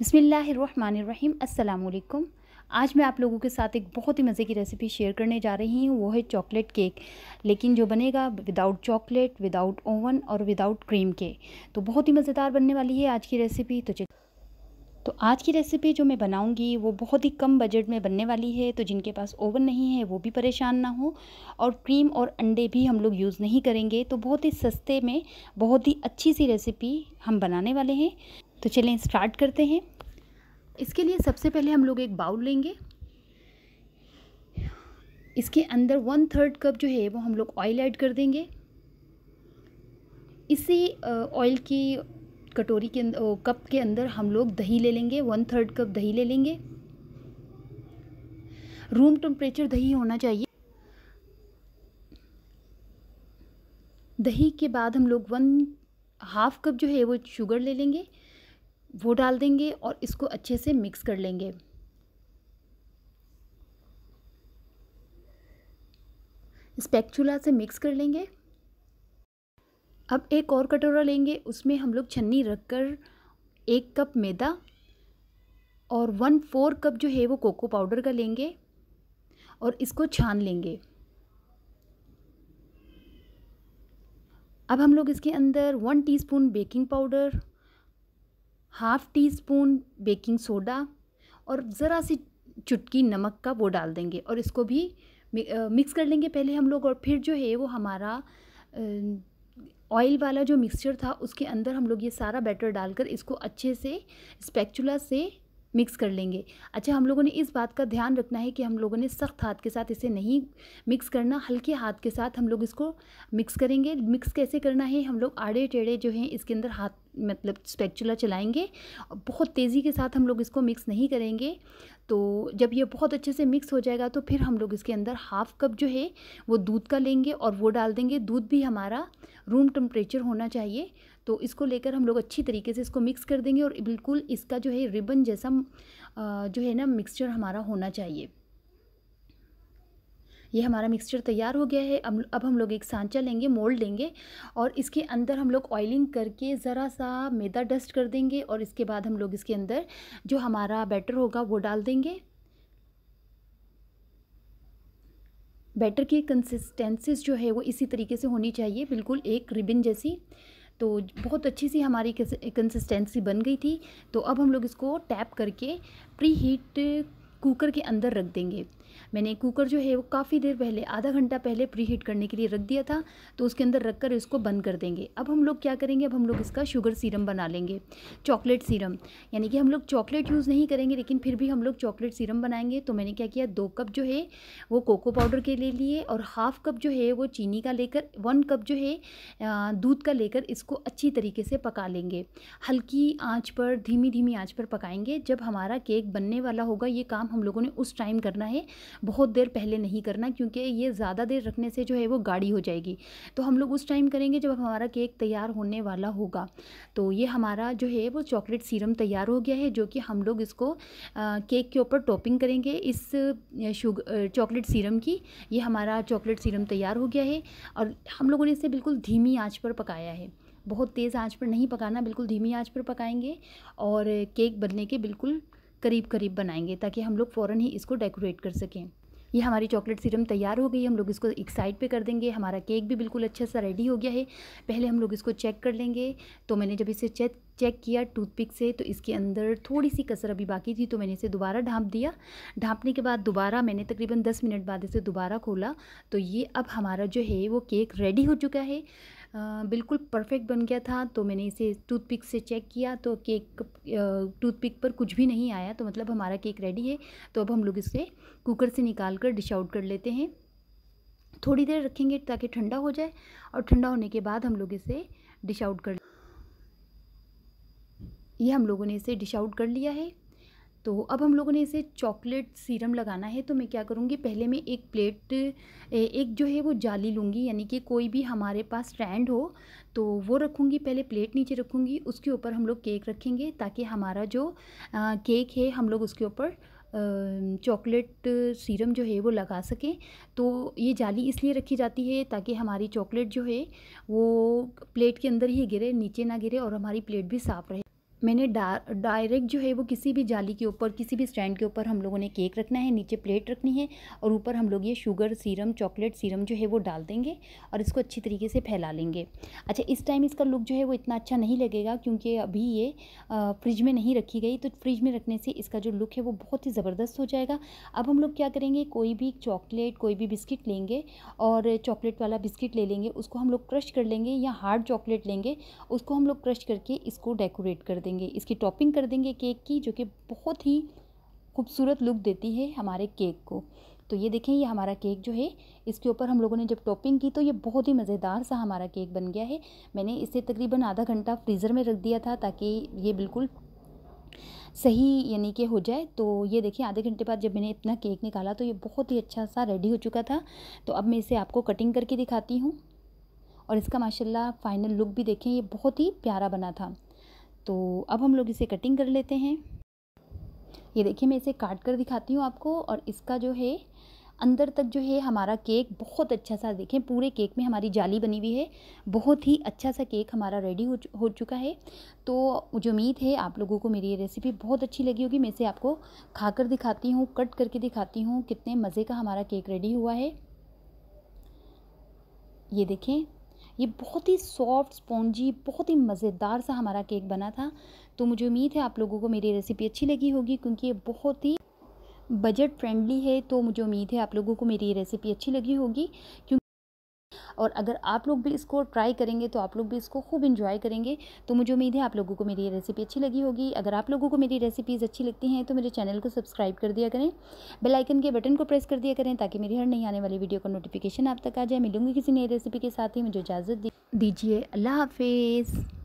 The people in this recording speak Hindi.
बसमीम अल्लाम आज मैं आप लोगों के साथ एक बहुत ही मज़े की रेसिपी शेयर करने जा रही हूँ वो है चॉकलेट केक लेकिन जो बनेगा विदाउट चॉकलेट विदाउट ओवन और विदाउट क्रीम के तो बहुत ही मज़ेदार बनने वाली है आज की रेसिपी तो चलिए तो आज की रेसिपी जो मैं बनाऊंगी वो बहुत ही कम बजट में बनने वाली है तो जिनके पास ओवन नहीं है वो भी परेशान ना हो और क्रीम और अंडे भी हम लोग यूज़ नहीं करेंगे तो बहुत ही सस्ते में बहुत ही अच्छी सी रेसिपी हम बनाने वाले हैं तो चलें स्टार्ट करते हैं इसके लिए सबसे पहले हम लोग एक बाउल लेंगे इसके अंदर वन थर्ड कप जो है वो हम लोग ऑयल ऐड कर देंगे इसी ऑयल की कटोरी के कप के अंदर हम लोग दही ले लेंगे वन थर्ड कप दही ले लेंगे रूम टेम्परेचर दही होना चाहिए दही के बाद हम लोग वन हाफ कप जो है वो शुगर ले लेंगे वो डाल देंगे और इसको अच्छे से मिक्स कर लेंगे स्पैक्चूला से मिक्स कर लेंगे अब एक और कटोरा लेंगे उसमें हम लोग छन्नी रख कर एक कप मैदा और वन फोर कप जो है वो कोको पाउडर का लेंगे और इसको छान लेंगे अब हम लोग इसके अंदर one teaspoon baking powder half teaspoon baking soda और ज़रा सी चुटकी नमक का वो डाल देंगे और इसको भी मिक्स कर लेंगे पहले हम लोग और फिर जो है वो हमारा ऑयल वाला जो मिक्सचर था उसके अंदर हम लोग ये सारा बैटर डालकर इसको अच्छे से स्पैक्चुला से मिक्स कर लेंगे अच्छा हम लोगों ने इस बात का ध्यान रखना है कि हम लोगों ने सख्त हाथ के साथ इसे नहीं मिक्स करना हल्के हाथ के साथ हम लोग इसको मिक्स करेंगे मिक्स कैसे करना है हम लोग आड़े टेढ़े जो हैं इसके अंदर हाथ मतलब स्पेक्चुला चलाएंगे बहुत तेज़ी के साथ हम लोग इसको मिक्स नहीं करेंगे तो जब ये बहुत अच्छे से मिक्स हो जाएगा तो फिर हम लोग इसके अंदर हाफ़ कप जो है वो दूध का लेंगे और वो डाल देंगे दूध भी हमारा रूम टेम्परेचर होना चाहिए तो इसको लेकर हम लोग अच्छी तरीके से इसको मिक्स कर देंगे और बिल्कुल इसका जो है रिबन जैसा जो है ना मिक्सचर हमारा होना चाहिए ये हमारा मिक्सचर तैयार हो गया है अब अब हम लोग एक सांचा लेंगे मोल्ड लेंगे और इसके अंदर हम लोग ऑयलिंग करके ज़रा सा मैदा डस्ट कर देंगे और इसके बाद हम लोग इसके अंदर जो हमारा बैटर होगा वो डाल देंगे बैटर की कंसिस्टेंसीज जो है वो इसी तरीके से होनी चाहिए बिल्कुल एक रिबिन जैसी तो बहुत अच्छी सी हमारी कंसिस्टेंसी बन गई थी तो अब हम लोग इसको टैप करके प्री हीट कुकर के अंदर रख देंगे मैंने कुकर जो है वो काफ़ी देर पहले आधा घंटा पहले प्री हीट करने के लिए रख दिया था तो उसके अंदर रख कर इसको बंद कर देंगे अब हम लोग क्या करेंगे अब हम लोग इसका शुगर सीरम बना लेंगे चॉकलेट सीरम यानी कि हम लोग चॉकलेट यूज़ नहीं करेंगे लेकिन फिर भी हम लोग चॉकलेट सीरम बनाएंगे तो मैंने क्या किया दो कप जो है वो कोको पाउडर के ले लिए और हाफ़ कप जो है वो चीनी का लेकर वन कप जो है दूध का लेकर इसको अच्छी तरीके से पका लेंगे हल्की आँच पर धीमी धीमी आँच पर पकाएंगे जब हमारा केक बनने वाला होगा ये काम हम लोगों ने उस टाइम करना है बहुत देर पहले नहीं करना क्योंकि ये ज़्यादा देर रखने से जो है वो गाढ़ी हो जाएगी तो हम लोग उस टाइम करेंगे जब हमारा केक तैयार होने वाला होगा तो ये हमारा जो है वो चॉकलेट सीरम तैयार हो गया है जो कि हम लोग इसको आ, केक के ऊपर टॉपिंग करेंगे इस शुग चॉकलेट सीरम की ये हमारा चॉकलेट सीरम तैयार हो गया है और हम लोगों ने इसे बिल्कुल धीमी आँच पर पकाया है बहुत तेज़ आंच पर नहीं पकाना बिल्कुल धीमी आंच पर पकाएंगे और केक बनने के बिल्कुल करीब करीब बनाएंगे ताकि हम लोग फ़ौरन ही इसको डेकोरेट कर सकें ये हमारी चॉकलेट सीरम तैयार हो गई हम लोग इसको एक साइड पे कर देंगे हमारा केक भी बिल्कुल अच्छा सा रेडी हो गया है पहले हम लोग इसको चेक कर लेंगे तो मैंने जब इसे चेक चेक किया टूथपिक से तो इसके अंदर थोड़ी सी कसर अभी बाकी थी तो मैंने इसे दोबारा ढाँप दिया ढाँपने के बाद दोबारा मैंने तकरीबन दस मिनट बाद इसे दोबारा खोला तो ये अब हमारा जो है वो केक रेडी हो चुका है बिल्कुल परफेक्ट बन गया था तो मैंने इसे टूथपिक से चेक किया तो केक टूथपिक पर कुछ भी नहीं आया तो मतलब हमारा केक रेडी है तो अब हम लोग इसे कुकर से निकाल कर डिश आउट कर लेते हैं थोड़ी देर रखेंगे ताकि ठंडा हो जाए और ठंडा होने के बाद हम लोग इसे डिश आउट कर ये हम लोगों ने इसे डिश आउट कर लिया है तो अब हम लोगों ने इसे चॉकलेट सीरम लगाना है तो मैं क्या करूँगी पहले मैं एक प्लेट एक जो है वो जाली लूँगी यानी कि कोई भी हमारे पास स्टैंड हो तो वो रखूँगी पहले प्लेट नीचे रखूँगी उसके ऊपर हम लोग केक रखेंगे ताकि हमारा जो आ, केक है हम लोग उसके ऊपर चॉकलेट सीरम जो है वो लगा सकें तो ये जाली इसलिए रखी जाती है ताकि हमारी चॉकलेट जो है वो प्लेट के अंदर ही गिरे नीचे ना गिरे और हमारी प्लेट भी साफ़ रहे मैंने डायरेक्ट जो है वो किसी भी जाली के ऊपर किसी भी स्टैंड के ऊपर हम लोगों ने केक रखना है नीचे प्लेट रखनी है और ऊपर हम लोग ये शुगर सीरम चॉकलेट सीरम जो है वो डाल देंगे और इसको अच्छी तरीके से फैला लेंगे अच्छा इस टाइम इसका लुक जो है वो इतना अच्छा नहीं लगेगा क्योंकि अभी ये फ्रिज में नहीं रखी गई तो फ्रिज में रखने से इसका जो लुक है वो बहुत ही ज़बरदस्त हो जाएगा अब हम लोग क्या करेंगे कोई भी चॉकलेट कोई भी बिस्किट लेंगे और चॉकलेट वाला बिस्किट ले लेंगे उसको हम लोग क्रश कर लेंगे या हार्ड चॉकलेट लेंगे उसको हम लोग क्रश करके इसको डेकोरेट कर देंगे देंगे इसकी टॉपिंग कर देंगे केक की जो कि बहुत ही खूबसूरत लुक देती है हमारे केक को तो ये देखें ये हमारा केक जो है इसके ऊपर हम लोगों ने जब टॉपिंग की तो ये बहुत ही मज़ेदार सा हमारा केक बन गया है मैंने इसे तकरीबन आधा घंटा फ्रीज़र में रख दिया था ताकि ये बिल्कुल सही यानी कि हो जाए तो ये देखिए आधे घंटे बाद जब मैंने इतना केक निकाला तो ये बहुत ही अच्छा सा रेडी हो चुका था तो अब मैं इसे आपको कटिंग करके दिखाती हूँ और इसका माशाल्लाह फ़ाइनल लुक भी देखें ये बहुत ही प्यारा बना था तो अब हम लोग इसे कटिंग कर लेते हैं ये देखिए मैं इसे काट कर दिखाती हूँ आपको और इसका जो है अंदर तक जो है हमारा केक बहुत अच्छा सा देखें पूरे केक में हमारी जाली बनी हुई है बहुत ही अच्छा सा केक हमारा रेडी हो हो चुका है तो मुझे उम्मीद है आप लोगों को मेरी ये रेसिपी बहुत अच्छी लगी होगी मैं इसे आपको खा कर दिखाती हूँ कट करके दिखाती हूँ कितने मज़े का हमारा केक रेडी हुआ है ये देखें ये बहुत ही सॉफ्ट स्पॉन्जी बहुत ही मज़ेदार सा हमारा केक बना था तो मुझे उम्मीद है आप लोगों को मेरी रेसिपी अच्छी लगी होगी क्योंकि ये बहुत ही बजट फ्रेंडली है तो मुझे उम्मीद है आप लोगों को मेरी ये रेसिपी अच्छी लगी होगी क्योंकि और अगर आप लोग भी इसको ट्राई करेंगे तो आप लोग भी इसको खूब इन्जॉय करेंगे तो मुझे उम्मीद है आप लोगों को मेरी ये रेसिपी अच्छी लगी होगी अगर आप लोगों को मेरी रेसिपीज़ अच्छी लगती हैं तो मेरे चैनल को सब्सक्राइब कर दिया करें बेलाइकन के बटन को प्रेस कर दिया करें ताकि मेरी हर नई आने वाली वीडियो का नोटिफिकेशन आप तक आ जाए मिलूंगी किसी नई रेसिपी के साथ ही मुझे इजाज़त दीजिए अल्लाह हाफिज़